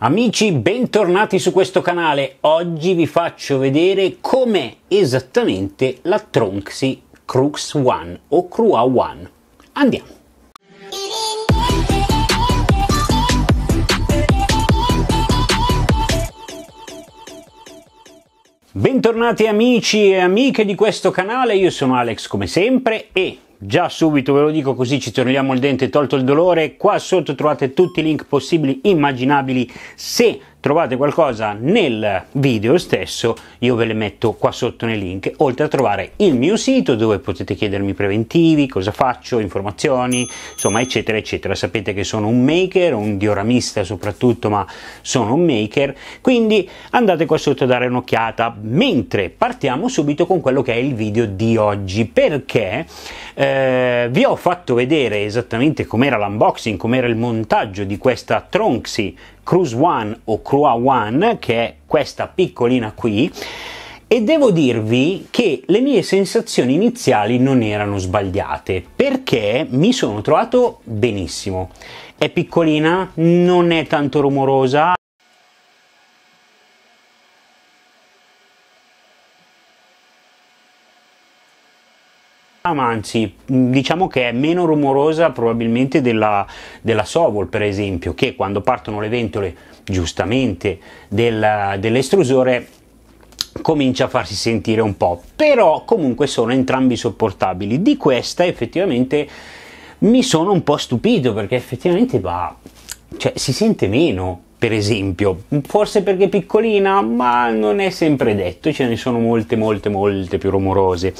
Amici, bentornati su questo canale. Oggi vi faccio vedere com'è esattamente la Tronxy Crux One o Crua One. Andiamo! Bentornati amici e amiche di questo canale, io sono Alex come sempre e già subito ve lo dico così ci togliamo il dente tolto il dolore, qua sotto trovate tutti i link possibili, immaginabili, se trovate qualcosa nel video stesso, io ve le metto qua sotto nei link, oltre a trovare il mio sito dove potete chiedermi preventivi, cosa faccio, informazioni, insomma eccetera eccetera. Sapete che sono un maker, un dioramista soprattutto, ma sono un maker, quindi andate qua sotto a dare un'occhiata. Mentre partiamo subito con quello che è il video di oggi, perché eh, vi ho fatto vedere esattamente com'era l'unboxing, com'era il montaggio di questa Tronxy Cruise One o Crua One, che è questa piccolina qui, e devo dirvi che le mie sensazioni iniziali non erano sbagliate perché mi sono trovato benissimo. È piccolina, non è tanto rumorosa, anzi diciamo che è meno rumorosa probabilmente della, della Sovol per esempio che quando partono le ventole giustamente del, dell'estrusore comincia a farsi sentire un po' però comunque sono entrambi sopportabili di questa effettivamente mi sono un po' stupito perché effettivamente va cioè si sente meno per esempio, forse perché è piccolina, ma non è sempre detto, ce ne sono molte molte molte più rumorose.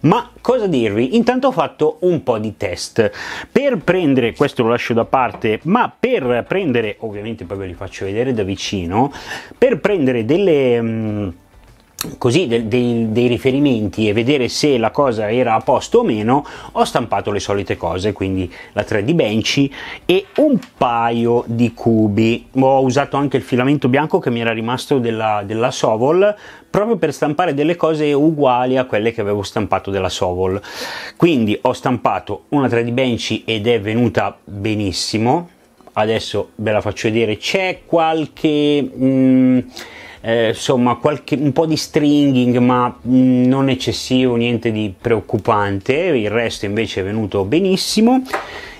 Ma cosa dirvi? Intanto ho fatto un po' di test. Per prendere, questo lo lascio da parte, ma per prendere, ovviamente poi ve li faccio vedere da vicino, per prendere delle... Mh, mm, così dei, dei, dei, riferimenti e vedere se la cosa era a posto o meno, ho stampato le solite cose, quindi la 3D Benchy e un paio di cubi. Ho usato anche il filamento bianco che mi era rimasto della, della Sovol proprio per stampare delle cose uguali a quelle che avevo stampato della Sovol. Quindi ho stampato una 3D Benchy ed è venuta benissimo. Adesso ve la faccio vedere. C'è qualche... Mh, mm, eh, insomma qualche, un po' di stringing ma mm, non eccessivo, niente di preoccupante, il resto invece è venuto benissimo.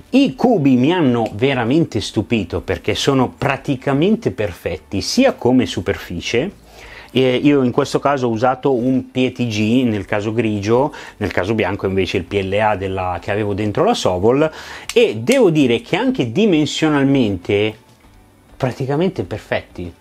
I cubi mi hanno veramente stupito perché sono praticamente perfetti sia come superficie, io in questo caso ho usato un PETG nel caso grigio, nel caso bianco invece il PLA della, che avevo dentro la Sovol e devo dire che anche dimensionalmente praticamente perfetti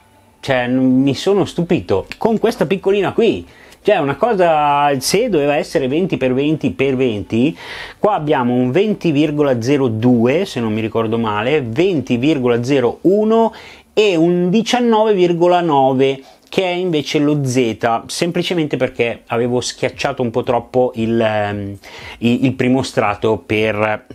cioè, mi sono stupito con questa piccolina qui. Cioè, una cosa, se doveva essere 20x20x20, qua abbiamo un 20,02, se non mi ricordo male, 20,01 e un 19,9 che è invece lo Z, semplicemente perché avevo schiacciato un po' troppo il, ehm, il primo strato per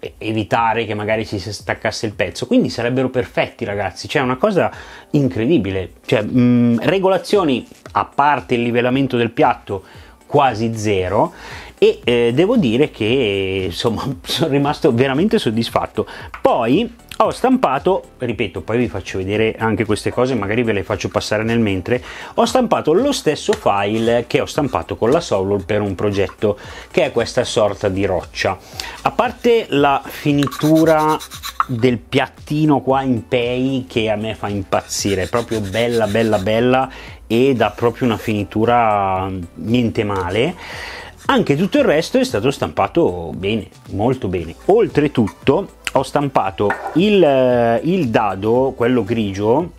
eh, evitare che magari si staccasse il pezzo. Quindi sarebbero perfetti, ragazzi, cioè una cosa incredibile. Cioè, mh, mm, regolazioni a parte il livellamento del piatto quasi zero e eh, devo dire che insomma sono rimasto veramente soddisfatto. Poi ho stampato, ripeto, poi vi faccio vedere anche queste cose, magari ve le faccio passare nel mentre, ho stampato lo stesso file che ho stampato con la Solvol per un progetto che è questa sorta di roccia. A parte la finitura del piattino qua in pei che a me fa impazzire, è proprio bella bella bella e dà proprio una finitura mm, niente male anche tutto il resto è stato stampato bene, molto bene. Oltretutto ho stampato il, eh, il dado, quello grigio,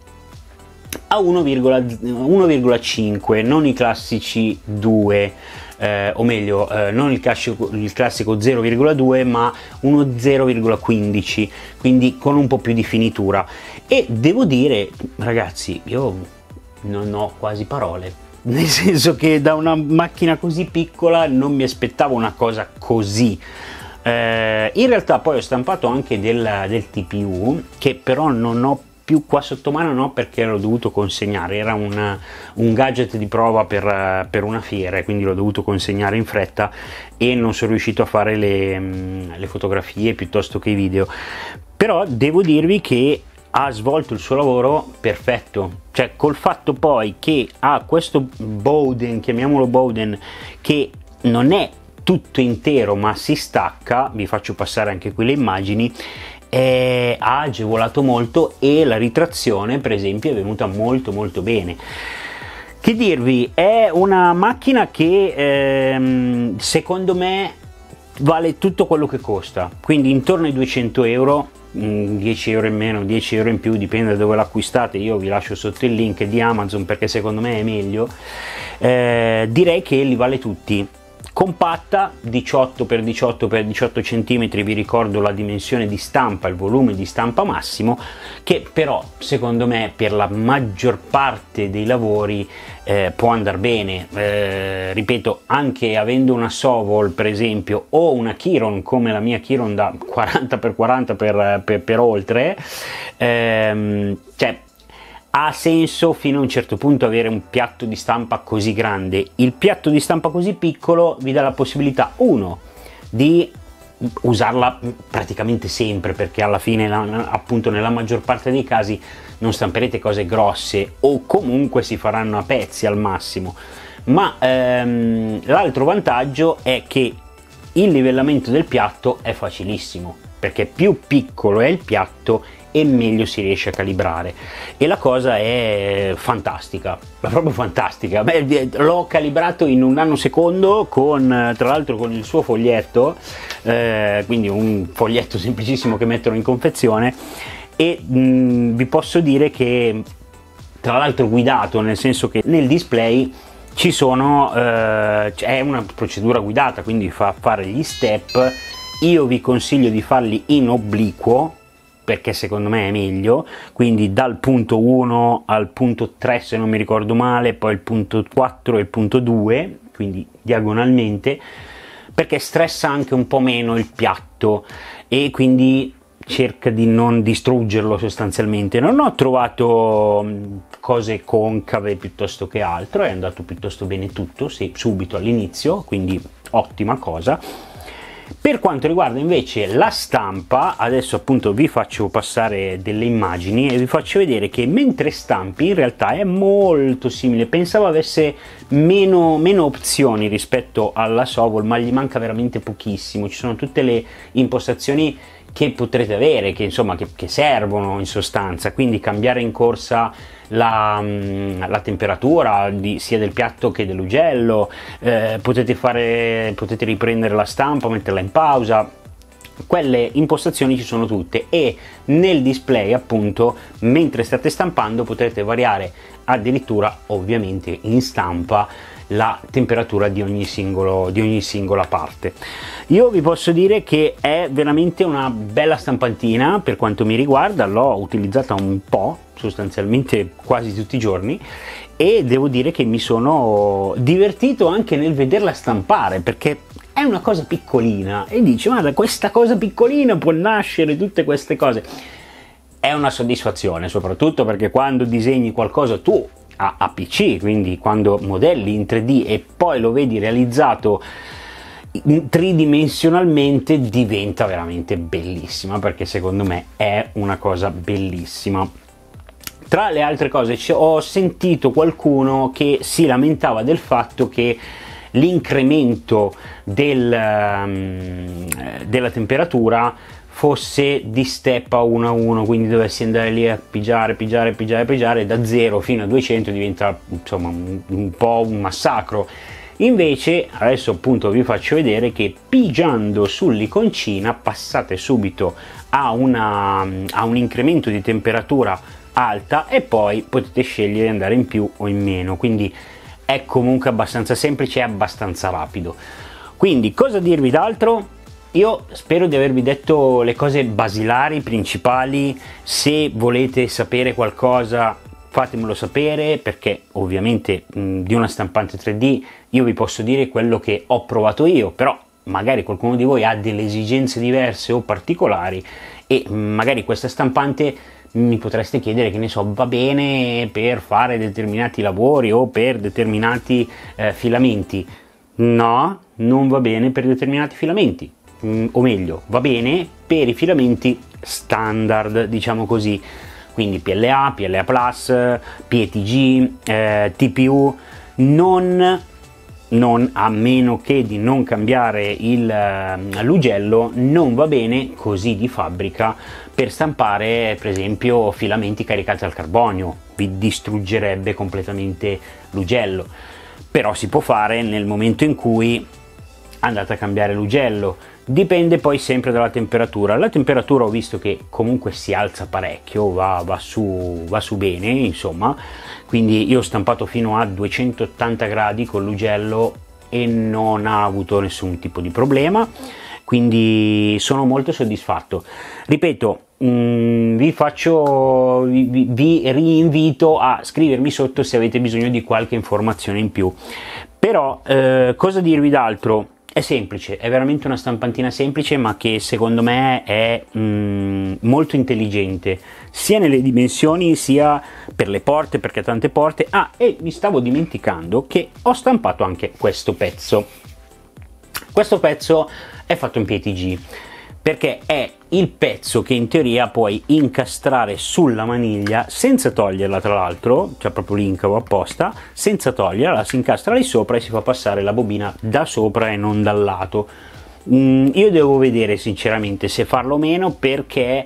a 1,5, non i classici 2. Eh, o meglio, eh, non il classico, il classico 0,2 ma uno 0,15, quindi con un po' più di finitura. E devo dire, ragazzi, io non ho quasi parole nel senso che da una macchina così piccola non mi aspettavo una cosa così. Eh, in realtà poi ho stampato anche del, del TPU che però non ho più qua sotto mano no perché l'ho dovuto consegnare era una, un gadget di prova per, per, una fiera quindi l'ho dovuto consegnare in fretta e non sono riuscito a fare le, mm, le fotografie piuttosto che i video però devo dirvi che ha svolto il suo lavoro perfetto cioè col fatto poi che ha questo Bowden chiamiamolo Bowden che non è tutto intero ma si stacca vi faccio passare anche qui le immagini eh, ha agevolato molto e la ritrazione per esempio è venuta molto molto bene che dirvi è una macchina che ehm, secondo me vale tutto quello che costa quindi intorno ai 200 euro 10 mm, euro in meno, 10 euro in più, dipende da dove l'acquistate, io vi lascio sotto il link di Amazon perché secondo me è meglio, eh, direi che li vale tutti compatta 18x18x18 cm vi ricordo la dimensione di stampa il volume di stampa massimo che però secondo me per la maggior parte dei lavori eh, può andare bene eh, ripeto anche avendo una Sovol per esempio o una Chiron come la mia Chiron da 40x40 per, per, per oltre ehm, cioè ha senso fino a un certo punto avere un piatto di stampa così grande. Il piatto di stampa così piccolo vi dà la possibilità, uno, di usarla praticamente sempre perché alla fine appunto nella maggior parte dei casi non stamperete cose grosse o comunque si faranno a pezzi al massimo ma ehm, l'altro vantaggio è che il livellamento del piatto è facilissimo perché più piccolo è il piatto e meglio si riesce a calibrare e la cosa è fantastica, è proprio fantastica. Beh, eh, l'ho calibrato in un anno secondo con tra l'altro con il suo foglietto, eh, quindi un foglietto semplicissimo che mettono in confezione e mh, vi posso dire che tra l'altro guidato, nel senso che nel display ci sono, eh, è una procedura guidata, quindi fa fare gli step, io vi consiglio di farli in obliquo, perché secondo me è meglio, quindi dal punto 1 al punto 3 se non mi ricordo male, poi il punto 4 e il punto 2, quindi diagonalmente, perché stressa anche un po' meno il piatto e quindi cerca di non distruggerlo sostanzialmente. Non ho trovato mm, cose concave piuttosto che altro, è andato piuttosto bene tutto, sì, subito all'inizio, quindi ottima cosa per quanto riguarda invece la stampa, adesso appunto vi faccio passare delle immagini e vi faccio vedere che mentre stampi in realtà è molto simile, pensavo avesse meno, meno opzioni rispetto alla Sovol, ma gli manca veramente pochissimo, ci sono tutte le impostazioni che potrete avere, che, insomma, che, che servono in sostanza, quindi cambiare in corsa la, mm, la, temperatura di, sia del piatto che dell'ugello, eh, potete, fare, potete riprendere la stampa, metterla in pausa quelle impostazioni ci sono tutte e nel display appunto mentre state stampando potrete variare addirittura ovviamente in stampa la temperatura di ogni, singolo, di ogni singola parte io vi posso dire che è veramente una bella stampantina per quanto mi riguarda l'ho utilizzata un po' sostanzialmente quasi tutti i giorni e devo dire che mi sono divertito anche nel vederla stampare perché è una cosa piccolina e dici ma da questa cosa piccolina può nascere tutte queste cose. È una soddisfazione, soprattutto perché quando disegni qualcosa tu a, a PC, quindi quando modelli in 3D e poi lo vedi realizzato tridimensionalmente diventa veramente bellissima perché secondo me è una cosa bellissima tra le altre cose ho sentito qualcuno che si lamentava del fatto che l'incremento del, ehm, della temperatura fosse di step a 1 a 1 quindi dovessi andare lì a pigiare pigiare pigiare pigiare da 0 fino a 200 diventa insomma un, un po' un massacro invece adesso appunto vi faccio vedere che pigiando sull'iconcina passate subito a, una, a un incremento di temperatura alta e poi potete scegliere di andare in più o in meno quindi è comunque abbastanza semplice e abbastanza rapido. Quindi cosa dirvi d'altro? Io spero di avervi detto le cose basilari, principali, se volete sapere qualcosa fatemelo sapere perché ovviamente mh, di una stampante 3D io vi posso dire quello che ho provato io, però magari qualcuno di voi ha delle esigenze diverse o particolari e magari questa stampante mi potreste chiedere che ne so, va bene per fare determinati lavori o per determinati eh, filamenti. No, non va bene per determinati filamenti, mm, o meglio, va bene per i filamenti standard, diciamo così. Quindi PLA, PLA, PETG, eh, TPU, non non, a meno che di non cambiare il, ehm, l'ugello, non va bene così di fabbrica per stampare per esempio filamenti caricati al carbonio, vi distruggerebbe completamente l'ugello, però si può fare nel momento in cui andate a cambiare l'ugello, dipende poi sempre dalla temperatura, la temperatura ho visto che comunque si alza parecchio, va, va, su, va su bene insomma, quindi io ho stampato fino a 280 gradi con l'ugello e non ha avuto nessun tipo di problema quindi sono molto soddisfatto. Ripeto, Mm, vi faccio vi, vi rinvito a scrivermi sotto se avete bisogno di qualche informazione in più però eh, cosa dirvi d'altro è semplice è veramente una stampantina semplice ma che secondo me è mm, molto intelligente sia nelle dimensioni sia per le porte perché ha tante porte ah e mi stavo dimenticando che ho stampato anche questo pezzo questo pezzo è fatto in PETG perché è il pezzo che in teoria puoi incastrare sulla maniglia senza toglierla tra l'altro, c'è cioè proprio l'incavo apposta, senza toglierla, si incastra lì sopra e si fa passare la bobina da sopra e non dal lato. Mm, io devo vedere sinceramente se farlo o meno perché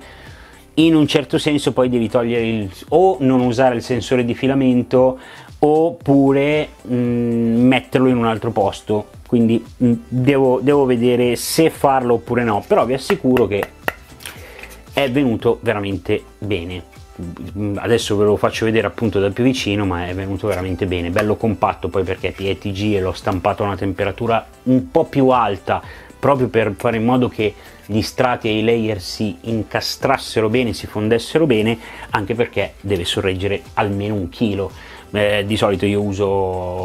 in un certo senso poi devi togliere il, o non usare il sensore di filamento oppure mh, mm, metterlo in un altro posto quindi mh, mm, devo, devo vedere se farlo oppure no però vi assicuro che è venuto veramente bene mm, adesso ve lo faccio vedere appunto da più vicino ma è venuto veramente bene bello compatto poi perché è PETG e l'ho stampato a una temperatura un po' più alta proprio per fare in modo che gli strati e i layer si incastrassero bene si fondessero bene anche perché deve sorreggere almeno un chilo eh, di solito io uso,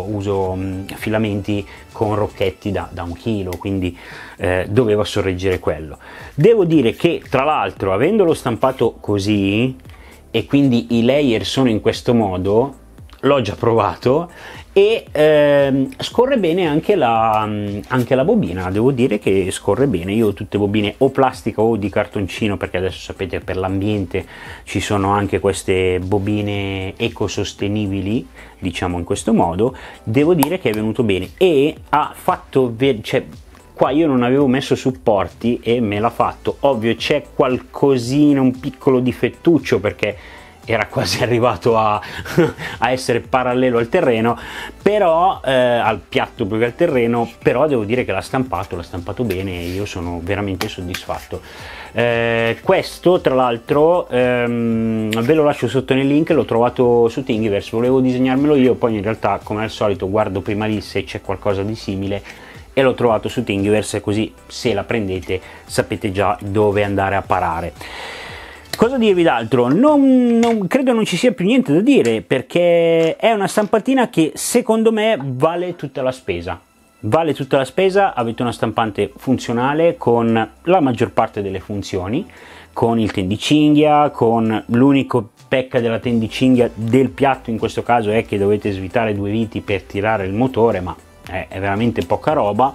uso mh, mm, filamenti con rocchetti da, da un chilo, quindi eh, dovevo sorreggere quello. Devo dire che tra l'altro avendolo stampato così e quindi i layer sono in questo modo, l'ho già provato e ehm, scorre bene anche la, anche la, bobina devo dire che scorre bene io ho tutte bobine o plastica o di cartoncino perché adesso sapete per l'ambiente ci sono anche queste bobine ecosostenibili diciamo in questo modo devo dire che è venuto bene e ha fatto ver- cioè, qua io non avevo messo supporti e me l'ha fatto ovvio c'è qualcosina un piccolo difettuccio perché era quasi arrivato a, a, essere parallelo al terreno, però eh, al piatto più che al terreno, però devo dire che l'ha stampato, l'ha stampato bene e io sono veramente soddisfatto. Eh, questo tra l'altro ehm, ve lo lascio sotto nel link, l'ho trovato su Thingiverse, volevo disegnarmelo io, poi in realtà come al solito guardo prima lì se c'è qualcosa di simile e l'ho trovato su Thingiverse così se la prendete sapete già dove andare a parare. Cosa dirvi d'altro? Non, non, credo non ci sia più niente da dire perché è una stampatina che secondo me vale tutta la spesa. Vale tutta la spesa, avete una stampante funzionale con la maggior parte delle funzioni, con il tendicinghia, con l'unico pecca della tendicinghia del piatto in questo caso è che dovete svitare due viti per tirare il motore, ma è, è veramente poca roba.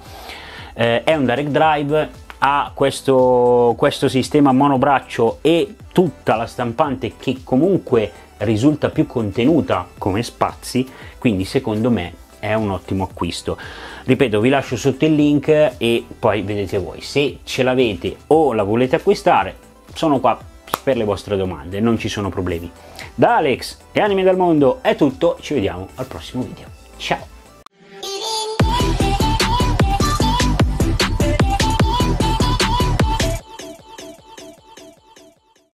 Eh, è un direct drive, ha questo, questo sistema monobraccio e tutta la stampante che comunque risulta più contenuta come spazi, quindi secondo me è un ottimo acquisto. Ripeto, vi lascio sotto il link e poi vedete voi. Se ce l'avete o la volete acquistare, sono qua per le vostre domande, non ci sono problemi. Da Alex e Anime dal Mondo è tutto, ci vediamo al prossimo video. Ciao!